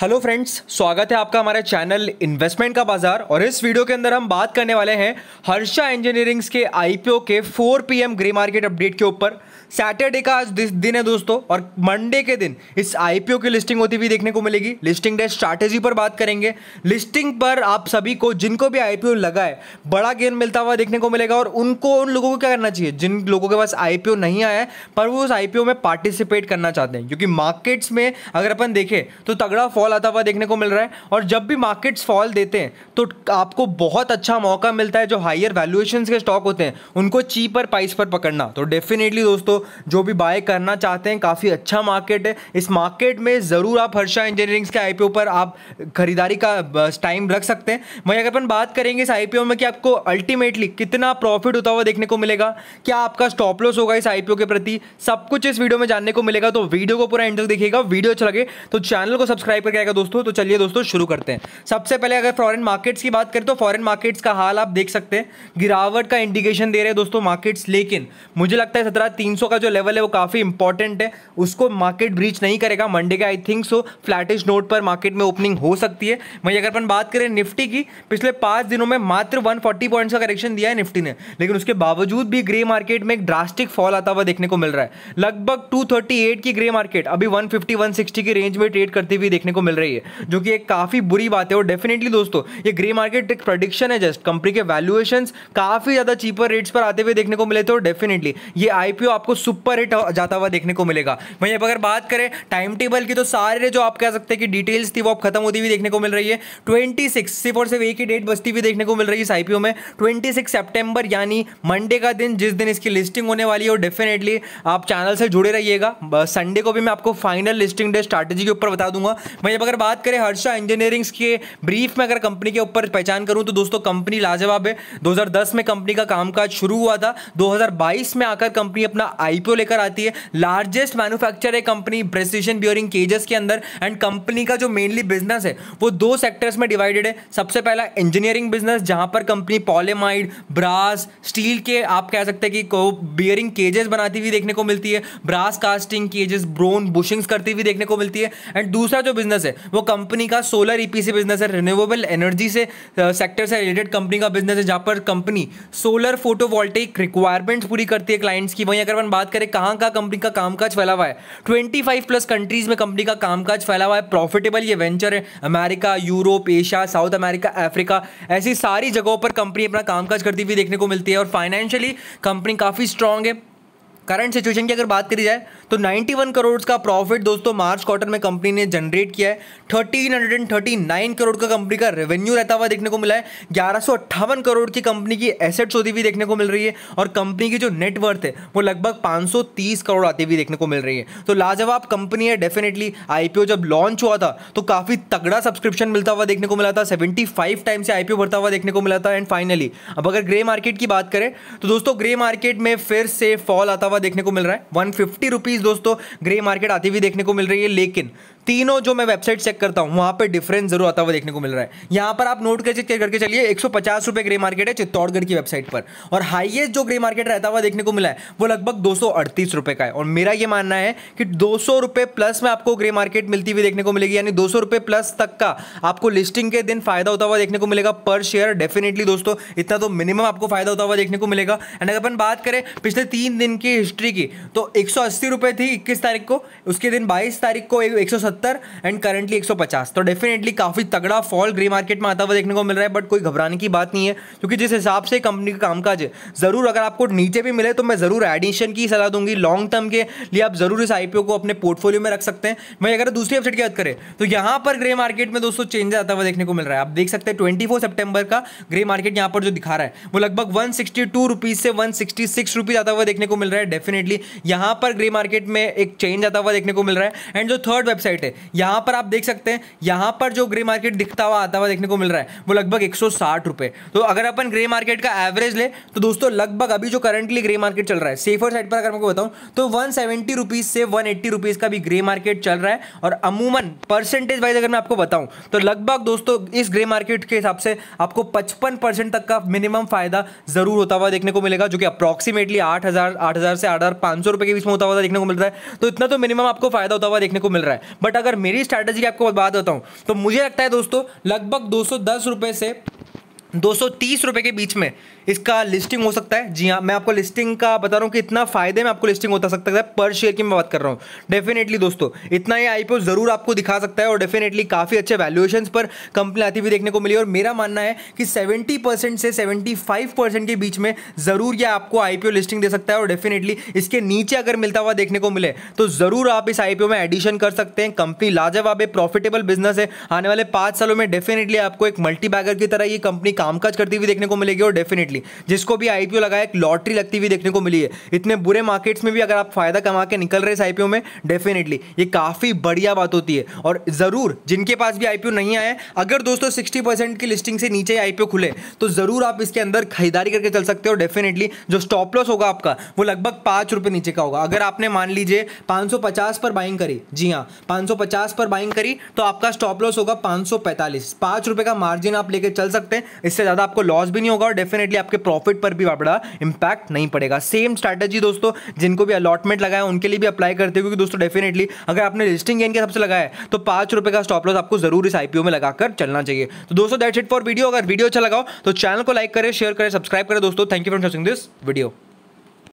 hello friends स्वागत है आपका हमारे चैनल इन्वेस्टमेंट का बाजार और इस वीडियो के अंदर हम बात करने वाले हैं हर्षा इंजीनियरिंग्स के आईपीओ के 4 पीएम ग्रे मार्केट अपडेट के ऊपर सैटरडे का आज दिन है दोस्तों और मंडे के दिन इस आईपीओ की लिस्टिंग होती हुई देखने को मिलेगी लिस्टिंग डे स्ट्रैटेजी पर बात करेंगे लिस्टिंग पर आप सभी को जिनको भी आईपीओ लगा है बड़ा गेन मिलता हुआ देखने को मिलेगा और उनको उन लोगों को क्या करना चाहिए जिन लोगों के पास आईपीओ नहीं आया है पर वो उस आईपीओ में पार्टिसिपेट करना चाहते हैं क्योंकि मार्केट्स में अगर अपन देखें तो तगड़ा फॉल आता हुआ देखने को मिल रहा है और जब भी मार्केट्स फॉल देते हैं तो आपको बहुत अच्छा मौका मिलता है जो हाइयर वैल्यूएशन के स्टॉक होते हैं उनको चीपर प्राइस पर पकड़ना तो डेफिनेटली दोस्तों जो भी बाय करना चाहते हैं काफ़ी अच्छा मार्केट है इस मार्केट में ज़रूर आप हर्षा इंजीनियरिंग के आईपीओ पर आप खरीदारी का टाइम रख सकते हैं वहीं अगर अपन बात करेंगे इस आईपीओ में कि आपको अल्टीमेटली कितना प्रॉफिट होता हुआ देखने को मिलेगा क्या आपका स्टॉप लॉस होगा इस आईपीओ के प्रति सब कुछ इस वीडियो में जानने को मिलेगा तो वीडियो को पूरा इंटर देखिएगा वीडियो अच्छा लगे तो चैनल को सब्सक्राइब करके रहेगा दोस्तों तो चलिए दोस्तों शुरू करते हैं सबसे पहले अगर फॉरेन मार्केट्स की बात करें तो फॉरेन मार्केट्स का हाल आप देख सकते हैं गिरावट का इंडिकेशन दे रहे हैं दोस्तों मार्केट्स लेकिन मुझे लगता है सत्रह तीन का जो लेवल है वो काफ़ी इंपॉर्टेंट है उसको मार्केट ब्रीच नहीं करेगा मंडे का I think so flattest note पर मार्केट में ओपनिंग हो सकती है वही अगर अपन बात करें निफ्टी की पिछले पाँच दिनों में मात्र वन पॉइंट्स का करेक्शन दिया है निफ्टी ने लेकिन उसके बावजूद भी ग्रे मार्केट में एक ड्रास्टिक फॉल आता हुआ देखने को मिल रहा है लगभग टू की ग्रे मार्केट अभी वन फिफ्टी की रेंज में ट्रेड करती हुई देखने को मिल रही है जो कि एक काफ़ी बुरी बात है और डेफिनेटली दोस्तों ये ग्रे मार्केट एक प्रोडिक्शन है जस्ट कंपनी के वैल्यूएशन काफ़ी ज़्यादा चीपर रेट्स पर आते हुए देखने को मिले थे और डेफिनेटली ये आईपीओ आपको सुपर हिट जाता हुआ देखने को मिलेगा वहीं अब अगर बात करें टाइम टेबल की तो सारे जो आप कह सकते हैं कि डिटेल्स थी वो अब खत्म होती हुई देखने को मिल रही है ट्वेंटी सिक्स सिर्फ और सिर्फ एक ही डेट बचती हुई देखने को मिल रही है इस आईपीओ में ट्वेंटी सिक्स सेप्टेंबर यानी मंडे का दिन जिस दिन इसकी लिस्टिंग होने वाली है और डेफिनेटली आप चैनल से जुड़े रहिएगा संडे को भी मैं आपको फाइनल लिस्टिंग डे स्ट्रैटेजी के ऊपर बता दूंगा वहीं अब अगर बात करें हर्षा इंजीनियरिंग्स के ब्रीफ में अगर कंपनी के ऊपर पहचान करूं तो दोस्तों कंपनी लाजवाब है 2010 में कंपनी का कामकाज शुरू हुआ था 2022 में आकर कंपनी अपना आईपीओ लेकर आती है लार्जेस्ट मैन्युफैक्चर है कंपनी प्रेसिशन बियरिंग केजेस के अंदर एंड कंपनी का जो मेनली बिजनेस है वो दो सेक्टर्स में डिवाइडेड है सबसे पहला इंजीनियरिंग बिजनेस जहां पर कंपनी पॉलेमाइड ब्रास स्टील के आप कह सकते हैं कि बियरिंग केजेस बनाती हुई देखने को मिलती है brass casting cages bronze bushings करती हुई देखने को मिलती है एंड दूसरा जो बिजनेस बिजनेस है वो कंपनी का सोलर ईपीसी बिजनेस है रिन्यूएबल एनर्जी से सेक्टर uh, से रिलेटेड कंपनी का बिजनेस है जहाँ पर कंपनी सोलर फोटोवोल्टेक रिक्वायरमेंट्स पूरी करती है क्लाइंट्स की वहीं अगर हम बात करें कहाँ का कंपनी का कामकाज फैला हुआ है ट्वेंटी प्लस कंट्रीज में कंपनी का कामकाज फैला हुआ है प्रॉफिटेबल ये वेंचर है America Europe Asia South America Africa ऐसी सारी जगहों पर कंपनी अपना कामकाज करती हुई देखने को मिलती है और फाइनेंशियली कंपनी काफ़ी स्ट्रांग है करंट सिचुएशन की अगर बात करी जाए तो 91 करोड़ का प्रॉफिट दोस्तों मार्च क्वार्टर में कंपनी ने जनरेट किया है 1339 करोड़ का कंपनी का रेवेन्यू रहता हुआ देखने को मिला है ग्यारह करोड़ की कंपनी की एसेट्स होती हुई देखने को मिल रही है और कंपनी की जो नेटवर्थ है वो लगभग 530 करोड़ आती हुई देखने को मिल रही है तो लाजवाब कंपनी है डेफिनेटली आईपीओ जब लॉन्च हुआ था तो काफ़ी तगड़ा सब्सक्रिप्शन मिलता हुआ देखने को मिला था सेवेंटी फाइव टाइम से आईपीओ बढ़ता हुआ देखने को मिला था एंड फाइनली अब अगर ग्रे मार्केट की बात करें तो दोस्तों ग्रे मार्केट में फिर से फॉल आता हुआ देखने को मिल रहा है वन फिफ्टी रुपीज़ दोस्तों ग्रे मार्केट आती हुई देखने को मिल रही है लेकिन तीनों जो मैं वेबसाइट चेक करता हूँ वहां पर डिफरेंस जरूर आता हुआ देखने को मिल रहा है यहाँ पर आप नोट करके करके चलिए एक सौ ग्रे मार्केट है चित्तौड़गढ़ की वेबसाइट पर और हाइएस्ट जो ग्रे मार्केट रहता हुआ देखने को मिला है वो लगभग दो रुपए का है और मेरा ये मानना है कि दो रुपए प्लस में आपको ग्रे मार्केट मिलती हुई देखने को मिलेगी यानी दो रुपए प्लस तक का आपको लिस्टिंग के दिन फायदा होता हुआ देखने को मिलेगा पर शेयर डेफिनेटली दोस्तों इतना तो मिनिमम आपको फायदा होता हुआ देखने को मिलेगा एंड अगर अपन बात करें पिछले तीन दिन की हिस्ट्री की तो एक थी इक्कीस तारीख को उसके दिन बाईस तारीख को एक सत्तर एंड करंटली एक सौ पचास तो डेफिनेटली काफ़ी तगड़ा फॉल ग्रे मार्केट में आता हुआ देखने को मिल रहा है बट कोई घबराने की बात नहीं है क्योंकि जिस हिसाब से कंपनी का कामकाज है ज़रूर अगर आपको नीचे भी मिले तो मैं ज़रूर एडिशन की सलाह दूंगी लॉन्ग टर्म के लिए आप ज़रूर इस आईपीओ को अपने पोर्टफोलियो में रख सकते हैं वहीं अगर दूसरी वेबसाइट की बात करें तो यहाँ पर ग्रे मार्केट में दोस्तों चेंज आता हुआ देखने को मिल रहा है आप देख सकते हैं ट्वेंटी सेप्टेबर का ग्रे मार्केट यहां पर जो दिखा रहा है वो लगभग वन से वन सिक्सटी आता हुआ देखने को मिल रहा है डेफिनेटली यहां पर ग्रे मार्केट में एक चेंज आता हुआ देखने को मिल रहा है एंड जो थर्ड वेबसाइट मार्केट है यहां पर आप देख सकते हैं यहां पर जो ग्रे मार्केट दिखता हुआ आता हुआ देखने को मिल रहा है वो लगभग एक सौ तो अगर अपन ग्रे मार्केट का एवरेज ले तो दोस्तों लगभग अभी जो करंटली ग्रे मार्केट चल रहा है सेफर साइड पर अगर मैं बताऊँ तो वन सेवेंटी से वन एट्टी का भी ग्रे मार्केट चल रहा है और अमूमन परसेंटेज वाइज अगर मैं आपको बताऊँ तो लगभग दोस्तों इस ग्रे मार्केट के हिसाब से आपको पचपन परसेंट तक का मिनिमम फायदा जरूर होता हुआ देखने को मिलेगा जो कि अप्रॉक्सीमेटली आठ हजार आठ हजार से आठ हजार पांच सौ रुपए के बीच में होता हुआ देखने को मिल रहा है तो इतना तो मिनिमम आपको फायदा होता हुआ देखने को मिल रहा है बट बट अगर मेरी स्ट्रैटेजी की आपको बात हूँ तो मुझे लगता है दोस्तों लगभग दो सौ से दो सौ के बीच में इसका लिस्टिंग हो सकता है जी हाँ मैं आपको लिस्टिंग का बता रहा हूँ कि इतना फायदे में आपको लिस्टिंग होता सकता है पर शेयर की मैं बात कर रहा हूँ डेफिनेटली दोस्तों इतना ये आईपीओ जरूर आपको दिखा सकता है और डेफिनेटली काफ़ी अच्छे वैल्यूएशन पर कंपनी आती हुई देखने को मिली और मेरा मानना है कि सेवेंटी से सेवेंटी के बीच में ज़रूर यह आपको आईपीओ लिस्टिंग दे सकता है और डेफिनेटली इसके नीचे अगर मिलता हुआ देखने को मिले तो ज़रूर आप इस आईपीओ में एडिशन कर सकते हैं कंपनी लाजवाब है प्रॉफिटेबल बिजनेस है आने वाले पांच सालों में डेफिनेटली आपको एक मल्टी बैगर की तरह ये कंपनी कामकाज करती हुई देखने को मिलेगी और डेफिनेटली लॉटरी जिसको भी आईपीओ लगाया एक लॉटरी लगती हुई देखने को मिली है इतने बुरे मार्केट्स में भी अगर आप फायदा कमा के निकल रहे इस आईपीओ में डेफिनेटली ये काफ़ी बढ़िया बात होती है और ज़रूर जिनके पास भी आईपीओ नहीं आए अगर दोस्तों सिक्सटी की लिस्टिंग से नीचे आईपीओ खुले तो ज़रूर आप इसके अंदर खरीदारी करके चल सकते हो डेफिनेटली जो स्टॉप लॉस होगा आपका वो लगभग पाँच रुपये नीचे का होगा अगर आपने मान लीजिए 550 पर बाइंग करी जी हाँ 550 पर बाइंग करी तो आपका स्टॉप लॉस होगा 545 सौ पैंतालीस का मार्जिन आप लेके चल सकते हैं इससे ज़्यादा आपको लॉस भी नहीं होगा और डेफिनेटली आपके प्रॉफिट पर भी बड़ा इंपैक्ट नहीं पड़ेगा सेम स्ट्रैटेजी दोस्तों जिनको भी अलॉटमेंट लगाया उनके लिए भी अप्लाई करते हो क्योंकि दोस्तों डेफिनेटली अगर आपने लिस्टिंग गेन के सबसे लगाया तो पांच रुपए का स्टॉप लॉस आपको जरूर इस आईपीओ में लगाकर चलना चाहिए तो दोस्तों दैट्स इट फॉर वीडियो अगर वीडियो अच्छा लगाओ तो चैनल को लाइक करें शेयर करें सब्सक्राइब करें दोस्तों thank you for watching this video